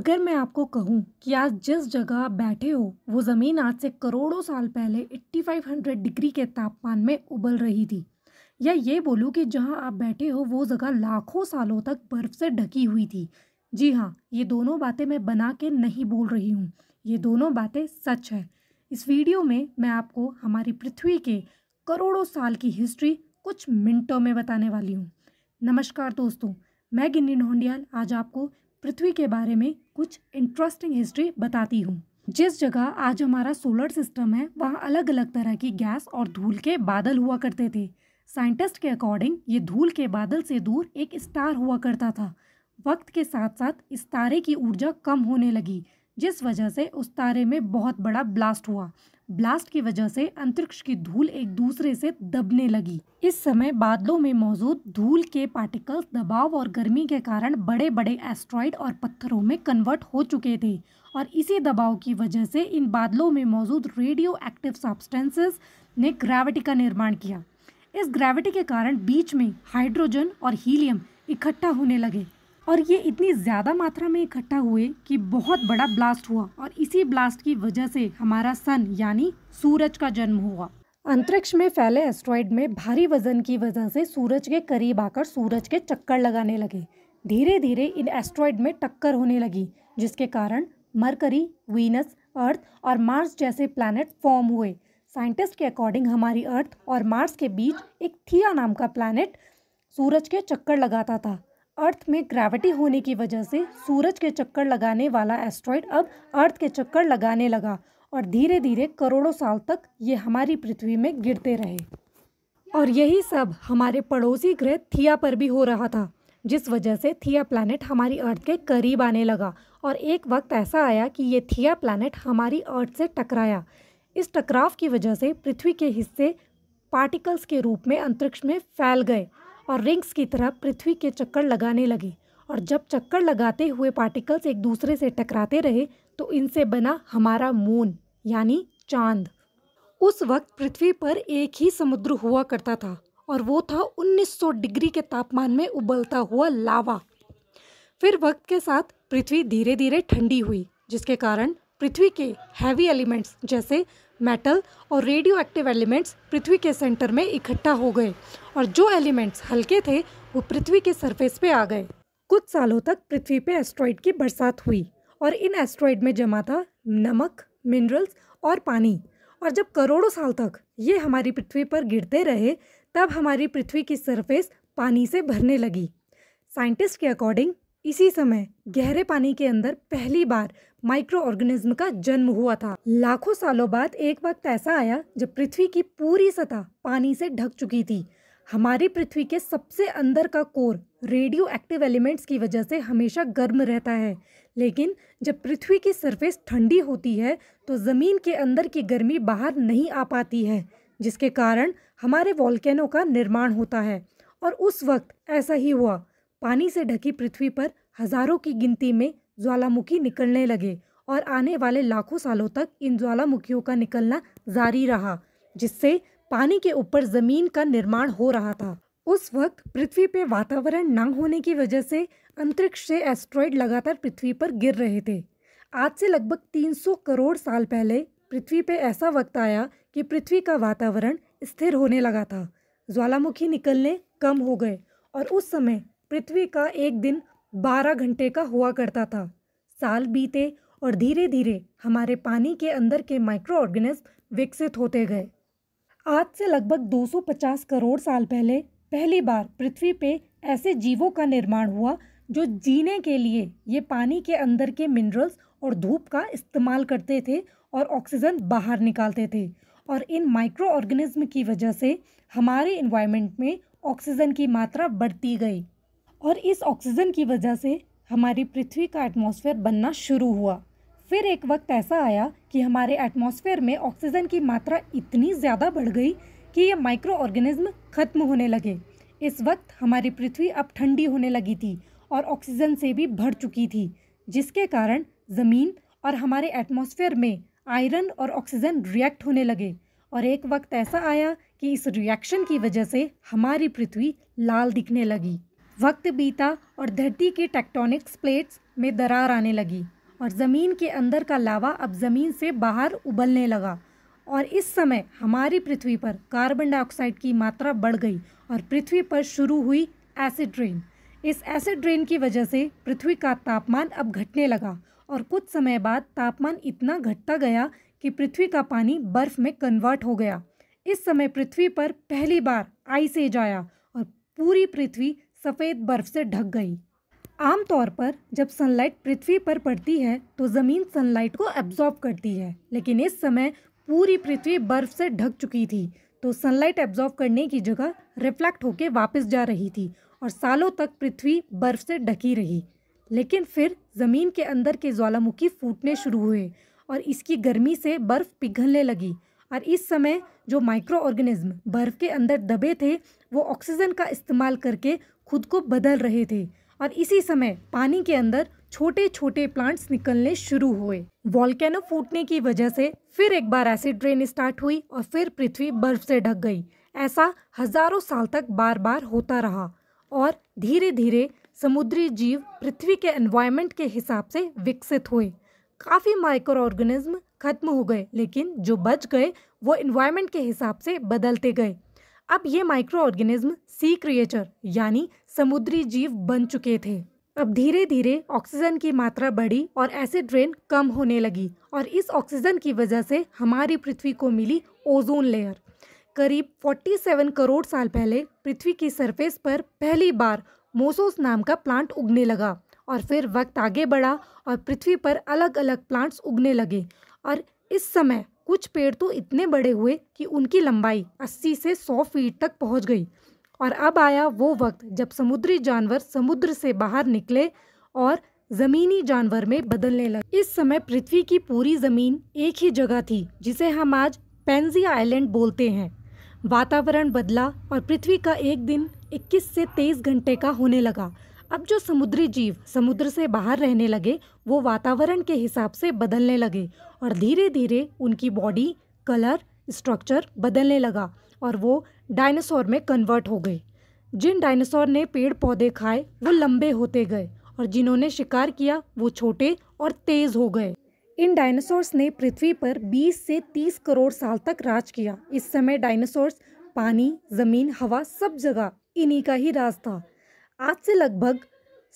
अगर मैं आपको कहूँ कि आज जिस जगह आप बैठे हो वो ज़मीन आज से करोड़ों साल पहले 8500 डिग्री के तापमान में उबल रही थी या ये बोलूँ कि जहाँ आप बैठे हो वो जगह लाखों सालों तक बर्फ़ से ढकी हुई थी जी हाँ ये दोनों बातें मैं बना के नहीं बोल रही हूँ ये दोनों बातें सच है इस वीडियो में मैं आपको हमारी पृथ्वी के करोड़ों साल की हिस्ट्री कुछ मिनटों में बताने वाली हूँ नमस्कार दोस्तों मैं गिन्नी ढोंडियाल आज आपको पृथ्वी के बारे में कुछ इंटरेस्टिंग हिस्ट्री बताती हूँ जिस जगह आज हमारा सोलर सिस्टम है वहाँ अलग अलग तरह की गैस और धूल के बादल हुआ करते थे साइंटिस्ट के अकॉर्डिंग ये धूल के बादल से दूर एक स्टार हुआ करता था वक्त के साथ साथ इस तारे की ऊर्जा कम होने लगी जिस वजह से उस तारे में बहुत बड़ा ब्लास्ट हुआ ब्लास्ट की वजह से अंतरिक्ष की धूल एक दूसरे से दबने लगी इस समय बादलों में मौजूद धूल के पार्टिकल्स दबाव और गर्मी के कारण बड़े बड़े एस्ट्रॉइड और पत्थरों में कन्वर्ट हो चुके थे और इसी दबाव की वजह से इन बादलों में मौजूद रेडियो एक्टिव सब्सटेंसेस ने ग्रेविटी का निर्माण किया इस ग्रेविटी के कारण बीच में हाइड्रोजन और हीलियम इकट्ठा होने लगे और ये इतनी ज़्यादा मात्रा में इकट्ठा हुए कि बहुत बड़ा ब्लास्ट हुआ और इसी ब्लास्ट की वजह से हमारा सन यानी सूरज का जन्म हुआ अंतरिक्ष में फैले एस्ट्रॉइड में भारी वजन की वजह से सूरज के करीब आकर सूरज के चक्कर लगाने लगे धीरे धीरे इन एस्ट्रॉइड में टक्कर होने लगी जिसके कारण मरकरी वीनस अर्थ और मार्स जैसे प्लैनेट फॉर्म हुए साइंटिस्ट के अकॉर्डिंग हमारी अर्थ और मार्स के बीच एक थिया नाम का प्लैनेट सूरज के चक्कर लगाता था अर्थ में ग्रेविटी होने की वजह से सूरज के चक्कर लगाने वाला एस्ट्रॉयड अब अर्थ के चक्कर लगाने लगा और धीरे धीरे करोड़ों साल तक ये हमारी पृथ्वी में गिरते रहे और यही सब हमारे पड़ोसी ग्रह थिया पर भी हो रहा था जिस वजह से थिया प्लानट हमारी अर्थ के करीब आने लगा और एक वक्त ऐसा आया कि ये थिया प्लानट हमारी अर्थ से टकराया इस टकराव की वजह से पृथ्वी के हिस्से पार्टिकल्स के रूप में अंतरिक्ष में फैल गए और रिंग्स की तरह पृथ्वी के चक्कर लगाने लगे और जब चक्कर लगाते हुए पार्टिकल्स एक दूसरे से टकराते रहे तो इनसे बना हमारा मून यानी चांद उस वक्त पृथ्वी पर एक ही समुद्र हुआ करता था और वो था 1900 डिग्री के तापमान में उबलता हुआ लावा फिर वक्त के साथ पृथ्वी धीरे धीरे ठंडी हुई जिसके कारण पृथ्वी के हैवी एलिमेंट्स जैसे मेटल और रेडियो एक्टिव एलिमेंट्स पृथ्वी के सेंटर में इकट्ठा हो गए और जो एलिमेंट्स हल्के थे वो पृथ्वी के सरफेस पे आ गए कुछ सालों तक पृथ्वी पे एस्ट्रॉइड की बरसात हुई और इन एस्ट्रॉइड में जमा था नमक मिनरल्स और पानी और जब करोड़ों साल तक ये हमारी पृथ्वी पर गिरते रहे तब हमारी पृथ्वी की सरफेस पानी से भरने लगी साइंटिस्ट के अकॉर्डिंग इसी समय गहरे पानी के अंदर पहली बार माइक्रो ऑर्गेनिज्म का जन्म हुआ था लाखों सालों बाद एक वक्त ऐसा आया जब पृथ्वी की पूरी सतह पानी से ढक चुकी थी हमारी पृथ्वी के सबसे अंदर का कोर रेडियो एक्टिव एलिमेंट्स की वजह से हमेशा गर्म रहता है लेकिन जब पृथ्वी की सरफेस ठंडी होती है तो ज़मीन के अंदर की गर्मी बाहर नहीं आ पाती है जिसके कारण हमारे वॉल्केनो का निर्माण होता है और उस वक्त ऐसा ही हुआ पानी से ढकी पृथ्वी पर हज़ारों की गिनती में ज्वालामुखी निकलने लगे और आने वाले लाखों सालों तक इन ज्वालामुखियों का निकलना जारी रहा जिससे पानी के ऊपर जमीन का निर्माण हो रहा था उस वक्त पृथ्वी पे वातावरण न होने की वजह से अंतरिक्ष से एस्ट्रॉयड लगातार पृथ्वी पर गिर रहे थे आज से लगभग 300 करोड़ साल पहले पृथ्वी पे ऐसा वक्त आया कि पृथ्वी का वातावरण स्थिर होने लगा था ज्वालामुखी निकलने कम हो गए और उस समय पृथ्वी का एक दिन बारह घंटे का हुआ करता था साल बीते और धीरे धीरे हमारे पानी के अंदर के माइक्रो ऑर्गेनिज्म विकसित होते गए आज से लगभग 250 करोड़ साल पहले पहली बार पृथ्वी पे ऐसे जीवों का निर्माण हुआ जो जीने के लिए ये पानी के अंदर के मिनरल्स और धूप का इस्तेमाल करते थे और ऑक्सीजन बाहर निकालते थे और इन माइक्रो ऑर्गेनिज्म की वजह से हमारे इन्वायरमेंट में ऑक्सीजन की मात्रा बढ़ती गई और इस ऑक्सीजन की वजह से हमारी पृथ्वी का एटमॉस्फेयर बनना शुरू हुआ फिर एक वक्त ऐसा आया कि हमारे एटमॉस्फेयर में ऑक्सीजन की मात्रा इतनी ज़्यादा बढ़ गई कि ये माइक्रो ऑर्गेनिज्म खत्म होने लगे इस वक्त हमारी पृथ्वी अब ठंडी होने लगी थी और ऑक्सीजन से भी भर चुकी थी जिसके कारण ज़मीन और हमारे एटमॉस्फेयर में आयरन और ऑक्सीजन रिएक्ट होने लगे और एक वक्त ऐसा आया कि इस रिएक्शन की वजह से हमारी पृथ्वी लाल दिखने लगी वक्त बीता और धरती के टेक्टोनिक्स प्लेट्स में दरार आने लगी और ज़मीन के अंदर का लावा अब ज़मीन से बाहर उबलने लगा और इस समय हमारी पृथ्वी पर कार्बन डाइऑक्साइड की मात्रा बढ़ गई और पृथ्वी पर शुरू हुई एसिड रेन इस एसिड रेन की वजह से पृथ्वी का तापमान अब घटने लगा और कुछ समय बाद तापमान इतना घटता गया कि पृथ्वी का पानी बर्फ में कन्वर्ट हो गया इस समय पृथ्वी पर पहली बार आइस एज आया और पूरी पृथ्वी सफ़ेद बर्फ से ढक गई आमतौर पर जब सनलाइट पृथ्वी पर पड़ती है तो ज़मीन सनलाइट को एब्जॉर्ब करती है लेकिन इस समय पूरी पृथ्वी बर्फ से ढक चुकी थी तो सनलाइट एब्जॉर्ब करने की जगह रिफ्लेक्ट होकर वापस जा रही थी और सालों तक पृथ्वी बर्फ से ढकी रही लेकिन फिर ज़मीन के अंदर के ज्वालामुखी फूटने शुरू हुए और इसकी गर्मी से बर्फ़ पिघलने लगी और इस समय जो माइक्रो ऑर्गेनिज्म बर्फ़ के अंदर दबे थे वो ऑक्सीजन का इस्तेमाल करके खुद को बदल रहे थे और इसी समय पानी के अंदर छोटे छोटे प्लांट्स निकलने शुरू हुए वॉल्केनो फूटने की वजह से फिर एक बार एसिड ड्रेन स्टार्ट हुई और फिर पृथ्वी बर्फ से ढक गई ऐसा हजारों साल तक बार बार होता रहा और धीरे धीरे समुद्री जीव पृथ्वी के एनवायरमेंट के हिसाब से विकसित हुए काफ़ी माइक्रो ऑर्गेनिज्म खत्म हो गए लेकिन जो बच गए वो एनवायरमेंट के हिसाब से बदलते गए अब ये माइक्रो ऑर्गेनिज्म सी क्रिएचर यानी समुद्री जीव बन चुके थे अब धीरे धीरे ऑक्सीजन की मात्रा बढ़ी और एसिड रेन कम होने लगी और इस ऑक्सीजन की वजह से हमारी पृथ्वी को मिली ओजोन लेयर करीब 47 करोड़ साल पहले पृथ्वी की सरफेस पर पहली बार मोसोस नाम का प्लांट उगने लगा और फिर वक्त आगे बढ़ा और पृथ्वी पर अलग अलग प्लांट्स उगने लगे और इस समय कुछ पेड़ तो इतने बड़े हुए कि उनकी लंबाई 80 से 100 फीट तक पहुंच गई और अब आया वो वक्त जब समुद्री जानवर समुद्र से बाहर निकले और ज़मीनी जानवर में बदलने लगे इस समय पृथ्वी की पूरी ज़मीन एक ही जगह थी जिसे हम आज पेंजी आइलैंड बोलते हैं वातावरण बदला और पृथ्वी का एक दिन 21 से 23 घंटे का होने लगा अब जो समुद्री जीव समुद्र से बाहर रहने लगे वो वातावरण के हिसाब से बदलने लगे और धीरे धीरे उनकी बॉडी कलर स्ट्रक्चर बदलने लगा और वो डायनासोर में कन्वर्ट हो गए जिन डायनासोर ने पेड़ पौधे खाए वो लंबे होते गए और जिन्होंने शिकार किया वो छोटे और तेज़ हो गए इन डायनासोर्स ने पृथ्वी पर 20 से 30 करोड़ साल तक राज किया इस समय डायनासोर्स पानी ज़मीन हवा सब जगह इन्हीं का ही राज था आज से लगभग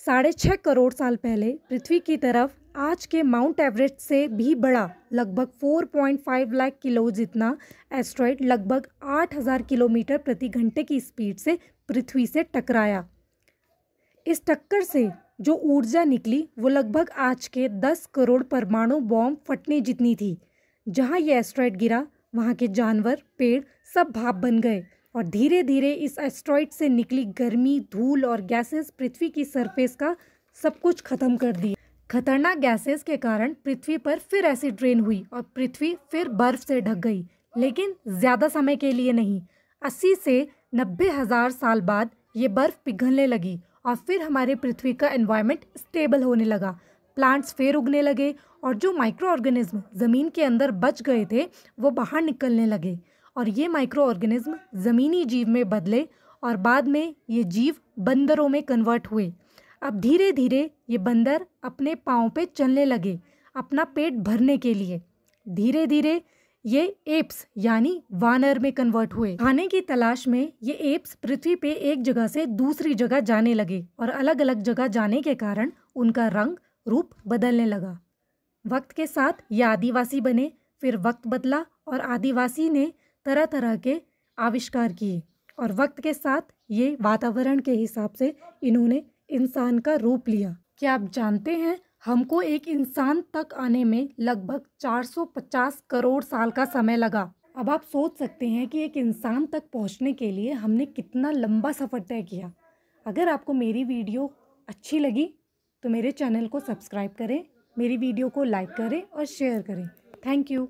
साढ़े छः करोड़ साल पहले पृथ्वी की तरफ आज के माउंट एवरेस्ट से भी बड़ा लगभग 4.5 लाख किलो जितना एस्ट्रॉइड लगभग 8000 किलोमीटर प्रति घंटे की स्पीड से पृथ्वी से टकराया इस टक्कर से जो ऊर्जा निकली वो लगभग आज के 10 करोड़ परमाणु बॉम्ब फटने जितनी थी जहाँ ये एस्ट्रॉयड गिरा वहाँ के जानवर पेड़ सब भाप बन गए और धीरे धीरे इस एस्ट्रॉइड से निकली गर्मी धूल और गैसेस पृथ्वी की सरफेस का सब कुछ खत्म कर दी खतरनाक गैसेस के कारण पृथ्वी पर फिर एसिड रेन हुई और पृथ्वी फिर बर्फ से ढक गई लेकिन ज़्यादा समय के लिए नहीं अस्सी से नब्बे हज़ार साल बाद ये बर्फ़ पिघलने लगी और फिर हमारे पृथ्वी का एनवायरनमेंट स्टेबल होने लगा प्लांट्स फिर उगने लगे और जो माइक्रो ऑर्गेनिज्म ज़मीन के अंदर बच गए थे वो बाहर निकलने लगे और ये माइक्रो ऑर्गेनिज्म ज़मीनी जीव में बदले और बाद में ये जीव बंदरों में कन्वर्ट हुए अब धीरे धीरे ये बंदर अपने पाँव पे चलने लगे अपना पेट भरने के लिए धीरे धीरे ये एप्स यानी वानर में कन्वर्ट हुए खाने की तलाश में ये एप्स पृथ्वी पे एक जगह से दूसरी जगह जाने लगे और अलग अलग जगह जाने के कारण उनका रंग रूप बदलने लगा वक्त के साथ ये आदिवासी बने फिर वक्त बदला और आदिवासी ने तरह तरह के आविष्कार किए और वक्त के साथ ये वातावरण के हिसाब से इन्होंने इंसान का रूप लिया क्या आप जानते हैं हमको एक इंसान तक आने में लगभग 450 करोड़ साल का समय लगा अब आप सोच सकते हैं कि एक इंसान तक पहुंचने के लिए हमने कितना लंबा सफ़र तय किया अगर आपको मेरी वीडियो अच्छी लगी तो मेरे चैनल को सब्सक्राइब करें मेरी वीडियो को लाइक करें और शेयर करें थैंक यू